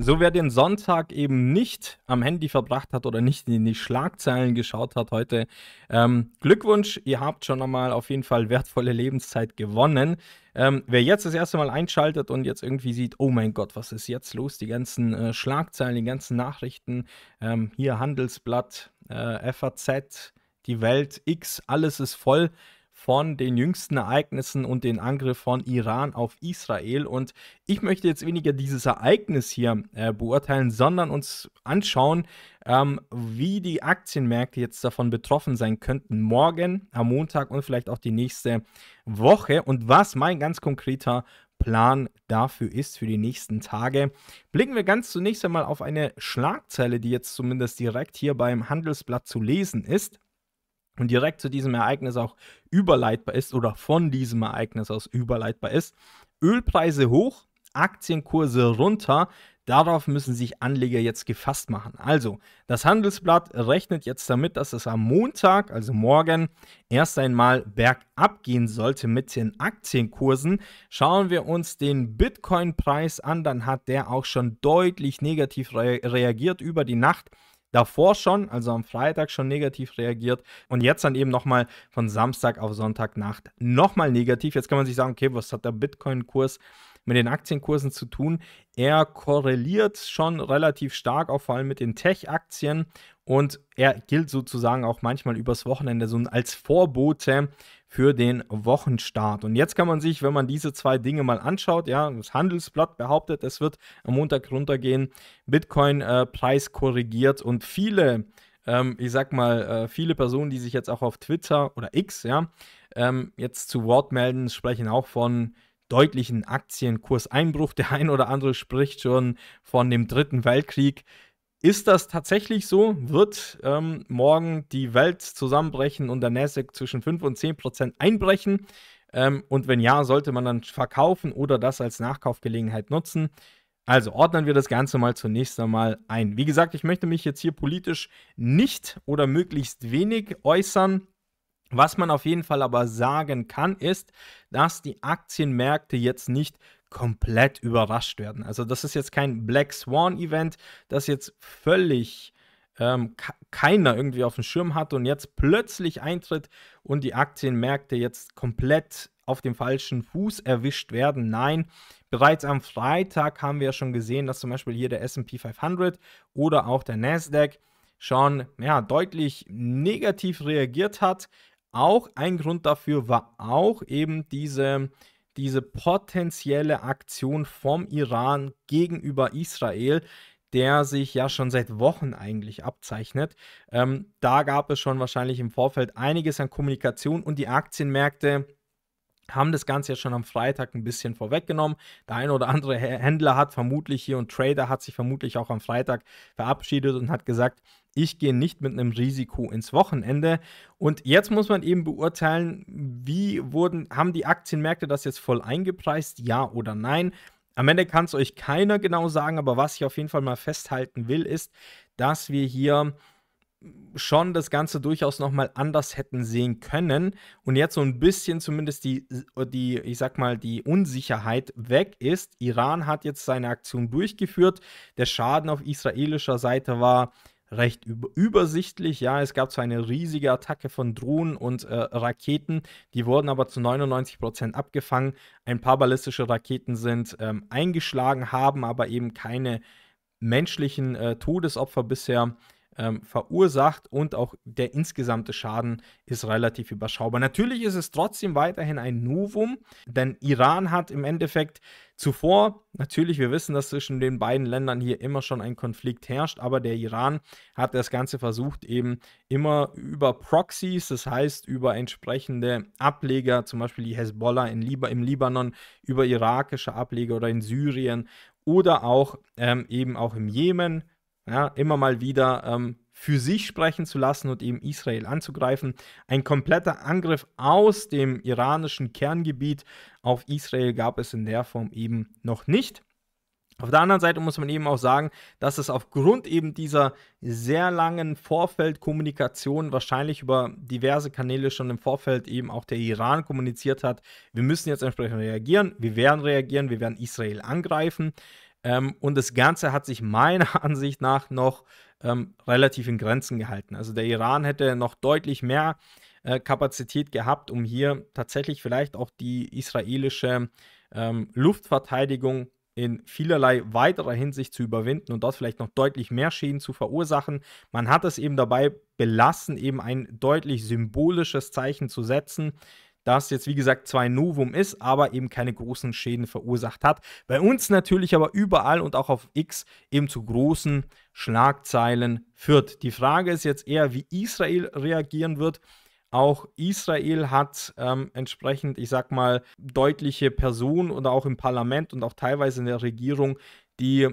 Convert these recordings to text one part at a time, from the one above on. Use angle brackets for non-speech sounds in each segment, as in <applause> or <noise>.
So, wer den Sonntag eben nicht am Handy verbracht hat oder nicht in die Schlagzeilen geschaut hat heute, ähm, Glückwunsch, ihr habt schon einmal auf jeden Fall wertvolle Lebenszeit gewonnen. Ähm, wer jetzt das erste Mal einschaltet und jetzt irgendwie sieht, oh mein Gott, was ist jetzt los? Die ganzen äh, Schlagzeilen, die ganzen Nachrichten, ähm, hier Handelsblatt, äh, FAZ, die Welt, X, alles ist voll von den jüngsten Ereignissen und den Angriff von Iran auf Israel. Und ich möchte jetzt weniger dieses Ereignis hier äh, beurteilen, sondern uns anschauen, ähm, wie die Aktienmärkte jetzt davon betroffen sein könnten morgen, am Montag und vielleicht auch die nächste Woche und was mein ganz konkreter Plan dafür ist für die nächsten Tage. Blicken wir ganz zunächst einmal auf eine Schlagzeile, die jetzt zumindest direkt hier beim Handelsblatt zu lesen ist und direkt zu diesem Ereignis auch überleitbar ist oder von diesem Ereignis aus überleitbar ist. Ölpreise hoch, Aktienkurse runter. Darauf müssen sich Anleger jetzt gefasst machen. Also, das Handelsblatt rechnet jetzt damit, dass es am Montag, also morgen, erst einmal bergab gehen sollte mit den Aktienkursen. Schauen wir uns den Bitcoin-Preis an, dann hat der auch schon deutlich negativ re reagiert über die Nacht davor schon, also am Freitag schon negativ reagiert und jetzt dann eben nochmal von Samstag auf Sonntagnacht nochmal negativ. Jetzt kann man sich sagen, okay, was hat der Bitcoin-Kurs mit den Aktienkursen zu tun? Er korreliert schon relativ stark, auch vor allem mit den Tech-Aktien und er gilt sozusagen auch manchmal übers Wochenende so als Vorbote für den Wochenstart. Und jetzt kann man sich, wenn man diese zwei Dinge mal anschaut, ja, das Handelsblatt behauptet, es wird am Montag runtergehen, Bitcoin-Preis äh, korrigiert und viele, ähm, ich sag mal, äh, viele Personen, die sich jetzt auch auf Twitter oder X, ja, ähm, jetzt zu Wort melden, sprechen auch von deutlichen Aktienkurseinbruch. Der ein oder andere spricht schon von dem dritten Weltkrieg. Ist das tatsächlich so? Wird ähm, morgen die Welt zusammenbrechen und der Nasdaq zwischen 5 und 10 Prozent einbrechen? Ähm, und wenn ja, sollte man dann verkaufen oder das als Nachkaufgelegenheit nutzen? Also ordnen wir das Ganze mal zunächst einmal ein. Wie gesagt, ich möchte mich jetzt hier politisch nicht oder möglichst wenig äußern. Was man auf jeden Fall aber sagen kann, ist, dass die Aktienmärkte jetzt nicht komplett überrascht werden. Also das ist jetzt kein Black Swan-Event, das jetzt völlig ähm, keiner irgendwie auf dem Schirm hat und jetzt plötzlich eintritt und die Aktienmärkte jetzt komplett auf dem falschen Fuß erwischt werden. Nein, bereits am Freitag haben wir schon gesehen, dass zum Beispiel hier der SP 500 oder auch der Nasdaq schon ja, deutlich negativ reagiert hat. Auch ein Grund dafür war auch eben diese diese potenzielle Aktion vom Iran gegenüber Israel, der sich ja schon seit Wochen eigentlich abzeichnet. Ähm, da gab es schon wahrscheinlich im Vorfeld einiges an Kommunikation und die Aktienmärkte haben das Ganze ja schon am Freitag ein bisschen vorweggenommen. Der ein oder andere Händler hat vermutlich hier und Trader hat sich vermutlich auch am Freitag verabschiedet und hat gesagt, ich gehe nicht mit einem Risiko ins Wochenende. Und jetzt muss man eben beurteilen, wie wurden, haben die Aktienmärkte das jetzt voll eingepreist, ja oder nein? Am Ende kann es euch keiner genau sagen, aber was ich auf jeden Fall mal festhalten will, ist, dass wir hier schon das Ganze durchaus nochmal anders hätten sehen können und jetzt so ein bisschen zumindest die, die, ich sag mal, die Unsicherheit weg ist. Iran hat jetzt seine Aktion durchgeführt. Der Schaden auf israelischer Seite war recht übersichtlich. Ja, es gab zwar eine riesige Attacke von Drohnen und äh, Raketen, die wurden aber zu 99% Prozent abgefangen. Ein paar ballistische Raketen sind ähm, eingeschlagen, haben aber eben keine menschlichen äh, Todesopfer bisher ähm, verursacht und auch der insgesamte Schaden ist relativ überschaubar. Natürlich ist es trotzdem weiterhin ein Novum, denn Iran hat im Endeffekt Zuvor, natürlich, wir wissen, dass zwischen den beiden Ländern hier immer schon ein Konflikt herrscht, aber der Iran hat das Ganze versucht, eben immer über Proxies, das heißt über entsprechende Ableger, zum Beispiel die Hezbollah in Lib im Libanon, über irakische Ableger oder in Syrien oder auch ähm, eben auch im Jemen, ja, immer mal wieder ähm, für sich sprechen zu lassen und eben Israel anzugreifen. Ein kompletter Angriff aus dem iranischen Kerngebiet auf Israel gab es in der Form eben noch nicht. Auf der anderen Seite muss man eben auch sagen, dass es aufgrund eben dieser sehr langen Vorfeldkommunikation wahrscheinlich über diverse Kanäle schon im Vorfeld eben auch der Iran kommuniziert hat, wir müssen jetzt entsprechend reagieren, wir werden reagieren, wir werden Israel angreifen. Ähm, und das Ganze hat sich meiner <laughs> Ansicht nach noch ähm, relativ in Grenzen gehalten. Also der Iran hätte noch deutlich mehr äh, Kapazität gehabt, um hier tatsächlich vielleicht auch die israelische ähm, Luftverteidigung in vielerlei weiterer Hinsicht zu überwinden und dort vielleicht noch deutlich mehr Schäden zu verursachen. Man hat es eben dabei belassen, eben ein deutlich symbolisches Zeichen zu setzen, das jetzt wie gesagt zwar ein Novum ist, aber eben keine großen Schäden verursacht hat. Bei uns natürlich aber überall und auch auf X eben zu großen Schlagzeilen führt. Die Frage ist jetzt eher, wie Israel reagieren wird. Auch Israel hat ähm, entsprechend, ich sag mal, deutliche Personen oder auch im Parlament und auch teilweise in der Regierung, die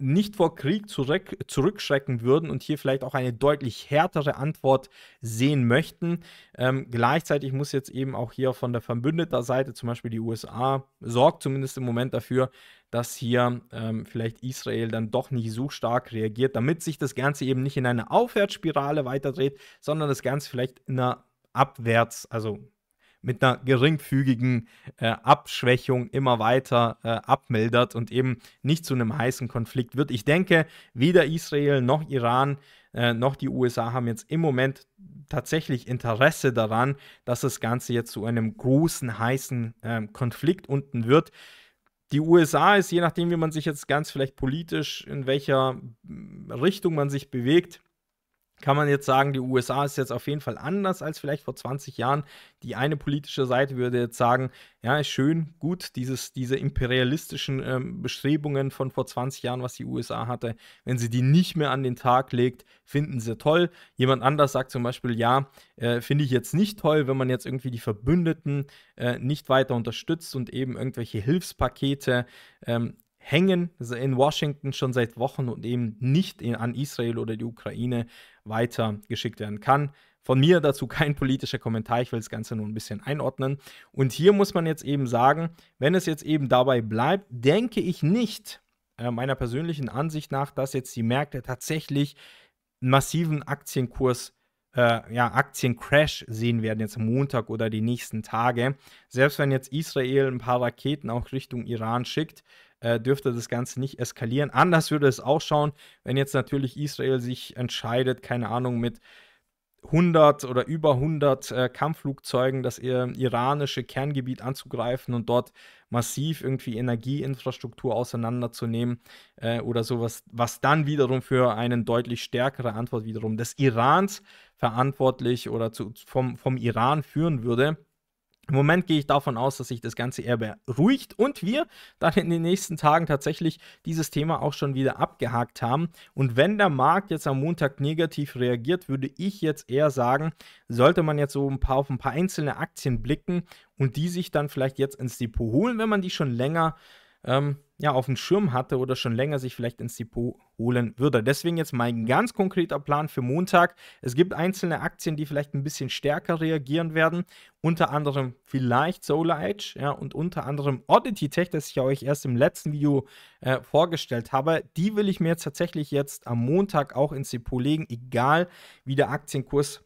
nicht vor Krieg zurück, zurückschrecken würden und hier vielleicht auch eine deutlich härtere Antwort sehen möchten. Ähm, gleichzeitig muss jetzt eben auch hier von der verbündeter Seite, zum Beispiel die USA, sorgt zumindest im Moment dafür, dass hier ähm, vielleicht Israel dann doch nicht so stark reagiert, damit sich das Ganze eben nicht in eine Aufwärtsspirale weiterdreht, sondern das Ganze vielleicht in einer Abwärts, also mit einer geringfügigen äh, Abschwächung immer weiter äh, abmildert und eben nicht zu einem heißen Konflikt wird. Ich denke, weder Israel noch Iran äh, noch die USA haben jetzt im Moment tatsächlich Interesse daran, dass das Ganze jetzt zu einem großen heißen ähm, Konflikt unten wird. Die USA ist, je nachdem, wie man sich jetzt ganz vielleicht politisch, in welcher Richtung man sich bewegt, kann man jetzt sagen, die USA ist jetzt auf jeden Fall anders als vielleicht vor 20 Jahren. Die eine politische Seite würde jetzt sagen, ja, ist schön, gut, dieses, diese imperialistischen ähm, Bestrebungen von vor 20 Jahren, was die USA hatte, wenn sie die nicht mehr an den Tag legt, finden sie toll. Jemand anders sagt zum Beispiel, ja, äh, finde ich jetzt nicht toll, wenn man jetzt irgendwie die Verbündeten äh, nicht weiter unterstützt und eben irgendwelche Hilfspakete ähm, hängen also in Washington schon seit Wochen und eben nicht in, an Israel oder die Ukraine weiter geschickt werden kann. Von mir dazu kein politischer Kommentar, ich will das Ganze nur ein bisschen einordnen. Und hier muss man jetzt eben sagen, wenn es jetzt eben dabei bleibt, denke ich nicht, äh, meiner persönlichen Ansicht nach, dass jetzt die Märkte tatsächlich einen massiven Aktienkurs äh, ja, Aktiencrash sehen werden, jetzt Montag oder die nächsten Tage. Selbst wenn jetzt Israel ein paar Raketen auch Richtung Iran schickt, äh, dürfte das Ganze nicht eskalieren. Anders würde es ausschauen, wenn jetzt natürlich Israel sich entscheidet, keine Ahnung, mit 100 oder über 100 äh, Kampfflugzeugen das iranische Kerngebiet anzugreifen und dort massiv irgendwie Energieinfrastruktur auseinanderzunehmen äh, oder sowas, was dann wiederum für eine deutlich stärkere Antwort wiederum des Irans verantwortlich oder zu, vom, vom Iran führen würde. Im Moment gehe ich davon aus, dass sich das Ganze eher beruhigt und wir dann in den nächsten Tagen tatsächlich dieses Thema auch schon wieder abgehakt haben. Und wenn der Markt jetzt am Montag negativ reagiert, würde ich jetzt eher sagen, sollte man jetzt so ein paar auf ein paar einzelne Aktien blicken und die sich dann vielleicht jetzt ins Depot holen, wenn man die schon länger ähm, ja, auf dem Schirm hatte oder schon länger sich vielleicht ins Depot holen würde. Deswegen jetzt mein ganz konkreter Plan für Montag. Es gibt einzelne Aktien, die vielleicht ein bisschen stärker reagieren werden. Unter anderem vielleicht Solar Edge ja, und unter anderem Oddity Tech, das ich euch erst im letzten Video äh, vorgestellt habe. Die will ich mir tatsächlich jetzt am Montag auch ins Depot legen, egal wie der Aktienkurs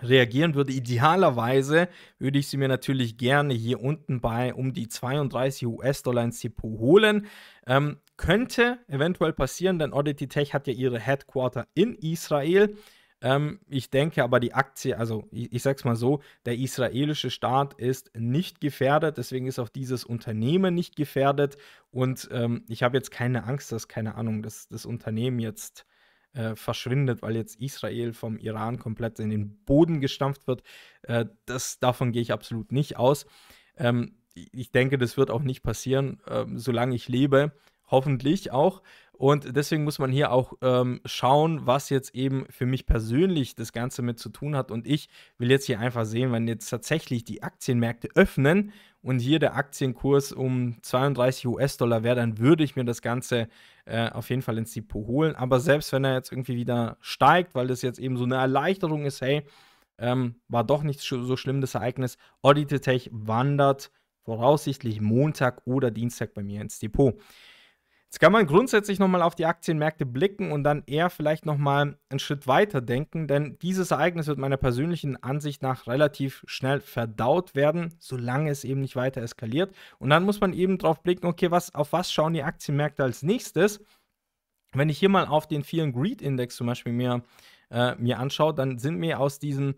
reagieren würde. Idealerweise würde ich sie mir natürlich gerne hier unten bei um die 32 US-Dollar ins Depot holen. Ähm, könnte eventuell passieren, denn Oddity Tech hat ja ihre Headquarter in Israel. Ähm, ich denke aber, die Aktie, also ich, ich sag's mal so, der israelische Staat ist nicht gefährdet, deswegen ist auch dieses Unternehmen nicht gefährdet. Und ähm, ich habe jetzt keine Angst, dass, keine Ahnung, dass das Unternehmen jetzt äh, verschwindet, weil jetzt Israel vom Iran komplett in den Boden gestampft wird. Äh, das, davon gehe ich absolut nicht aus. Ähm, ich denke, das wird auch nicht passieren, äh, solange ich lebe, hoffentlich auch. Und deswegen muss man hier auch ähm, schauen, was jetzt eben für mich persönlich das Ganze mit zu tun hat. Und ich will jetzt hier einfach sehen, wenn jetzt tatsächlich die Aktienmärkte öffnen und hier der Aktienkurs um 32 US-Dollar wäre, dann würde ich mir das Ganze äh, auf jeden Fall ins Depot holen. Aber selbst wenn er jetzt irgendwie wieder steigt, weil das jetzt eben so eine Erleichterung ist, hey, ähm, war doch nicht so schlimm das Ereignis, Auditech wandert voraussichtlich Montag oder Dienstag bei mir ins Depot. Jetzt kann man grundsätzlich nochmal auf die Aktienmärkte blicken und dann eher vielleicht nochmal einen Schritt weiter denken, denn dieses Ereignis wird meiner persönlichen Ansicht nach relativ schnell verdaut werden, solange es eben nicht weiter eskaliert. Und dann muss man eben drauf blicken, okay, was, auf was schauen die Aktienmärkte als nächstes? Wenn ich hier mal auf den vielen Greed-Index zum Beispiel mir, äh, mir anschaue, dann sind mir aus diesem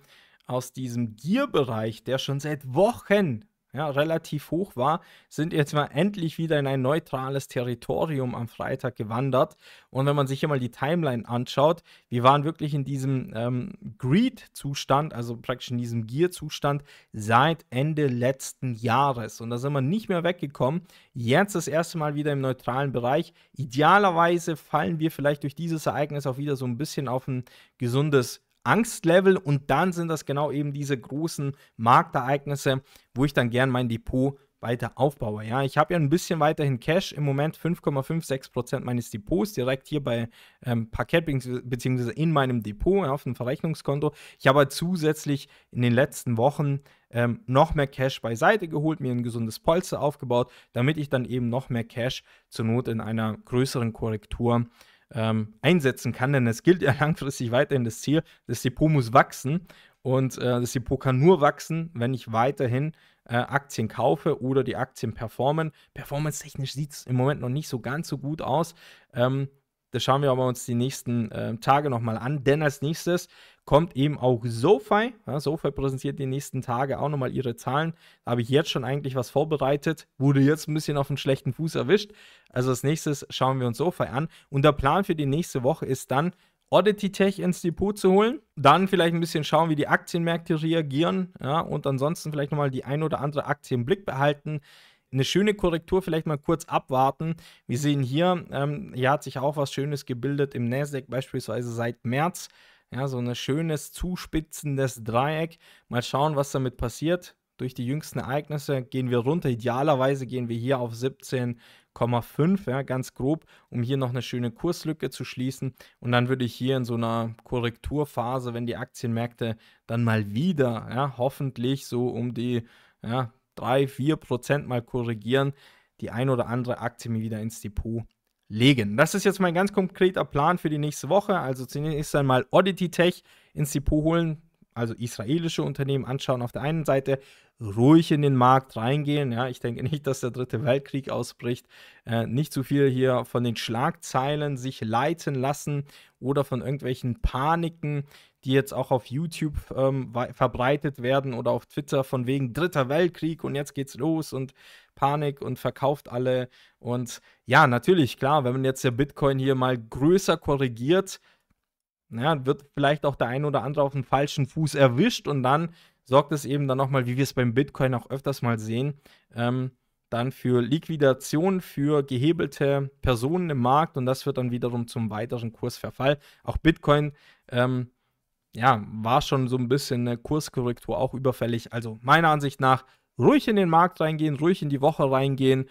aus diesem Gier-Bereich, der schon seit Wochen ja, relativ hoch war, sind jetzt mal endlich wieder in ein neutrales Territorium am Freitag gewandert. Und wenn man sich hier mal die Timeline anschaut, wir waren wirklich in diesem ähm, Greed-Zustand, also praktisch in diesem gear zustand seit Ende letzten Jahres. Und da sind wir nicht mehr weggekommen. Jetzt das erste Mal wieder im neutralen Bereich. Idealerweise fallen wir vielleicht durch dieses Ereignis auch wieder so ein bisschen auf ein gesundes Angstlevel und dann sind das genau eben diese großen Marktereignisse, wo ich dann gern mein Depot weiter aufbaue. Ja, ich habe ja ein bisschen weiterhin Cash, im Moment 5,56% meines Depots direkt hier bei ähm, Parkett bzw. in meinem Depot ja, auf dem Verrechnungskonto. Ich habe halt zusätzlich in den letzten Wochen ähm, noch mehr Cash beiseite geholt, mir ein gesundes Polster aufgebaut, damit ich dann eben noch mehr Cash zur Not in einer größeren Korrektur ähm, einsetzen kann, denn es gilt ja <laughs> langfristig weiterhin das Ziel, das Depot muss wachsen und äh, das Depot kann nur wachsen, wenn ich weiterhin äh, Aktien kaufe oder die Aktien performen. Performance-technisch sieht es im Moment noch nicht so ganz so gut aus. Ähm, das schauen wir aber uns die nächsten äh, Tage nochmal an, denn als nächstes kommt eben auch SoFi. Ja, SoFi präsentiert die nächsten Tage auch nochmal ihre Zahlen. Da habe ich jetzt schon eigentlich was vorbereitet, wurde jetzt ein bisschen auf einen schlechten Fuß erwischt. Also als nächstes schauen wir uns SoFi an. Und der Plan für die nächste Woche ist dann, Oddity Tech ins Depot zu holen. Dann vielleicht ein bisschen schauen, wie die Aktienmärkte reagieren. Ja, und ansonsten vielleicht nochmal die ein oder andere Aktie im Blick behalten eine schöne Korrektur vielleicht mal kurz abwarten. Wir sehen hier, ähm, hier hat sich auch was Schönes gebildet im Nasdaq beispielsweise seit März. Ja, so ein schönes zuspitzendes Dreieck. Mal schauen, was damit passiert. Durch die jüngsten Ereignisse gehen wir runter. Idealerweise gehen wir hier auf 17,5, ja, ganz grob, um hier noch eine schöne Kurslücke zu schließen. Und dann würde ich hier in so einer Korrekturphase, wenn die Aktienmärkte dann mal wieder, ja, hoffentlich so um die ja, 3, 4 Prozent mal korrigieren, die ein oder andere Aktie mir wieder ins Depot legen. Das ist jetzt mein ganz konkreter Plan für die nächste Woche. Also zunächst einmal Oddity Tech ins Depot holen, also israelische Unternehmen anschauen auf der einen Seite, ruhig in den Markt reingehen. Ja, ich denke nicht, dass der dritte Weltkrieg ausbricht. Äh, nicht zu viel hier von den Schlagzeilen sich leiten lassen oder von irgendwelchen Paniken die jetzt auch auf YouTube ähm, verbreitet werden oder auf Twitter von wegen Dritter Weltkrieg und jetzt geht's los und Panik und verkauft alle. Und ja, natürlich, klar, wenn man jetzt der Bitcoin hier mal größer korrigiert, naja, wird vielleicht auch der ein oder andere auf den falschen Fuß erwischt und dann sorgt es eben dann nochmal, wie wir es beim Bitcoin auch öfters mal sehen, ähm, dann für Liquidation für gehebelte Personen im Markt und das führt dann wiederum zum weiteren Kursverfall. Auch Bitcoin ähm, ja, war schon so ein bisschen eine Kurskorrektur auch überfällig. Also meiner Ansicht nach ruhig in den Markt reingehen, ruhig in die Woche reingehen.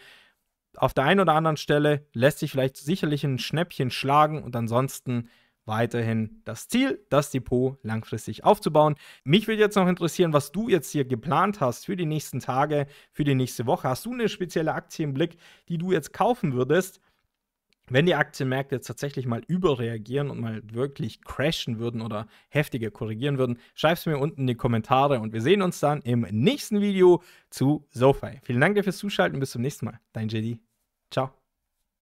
Auf der einen oder anderen Stelle lässt sich vielleicht sicherlich ein Schnäppchen schlagen und ansonsten weiterhin das Ziel, das Depot langfristig aufzubauen. Mich würde jetzt noch interessieren, was du jetzt hier geplant hast für die nächsten Tage, für die nächste Woche. Hast du eine spezielle Aktie im Blick, die du jetzt kaufen würdest? wenn die Aktienmärkte jetzt tatsächlich mal überreagieren und mal wirklich crashen würden oder heftiger korrigieren würden, schreib es mir unten in die Kommentare und wir sehen uns dann im nächsten Video zu SoFi. Vielen Dank fürs Zuschalten und bis zum nächsten Mal. Dein JD. Ciao.